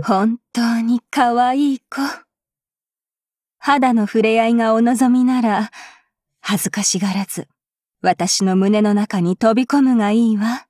本当に可愛い子。肌の触れ合いがお望みなら、恥ずかしがらず、私の胸の中に飛び込むがいいわ。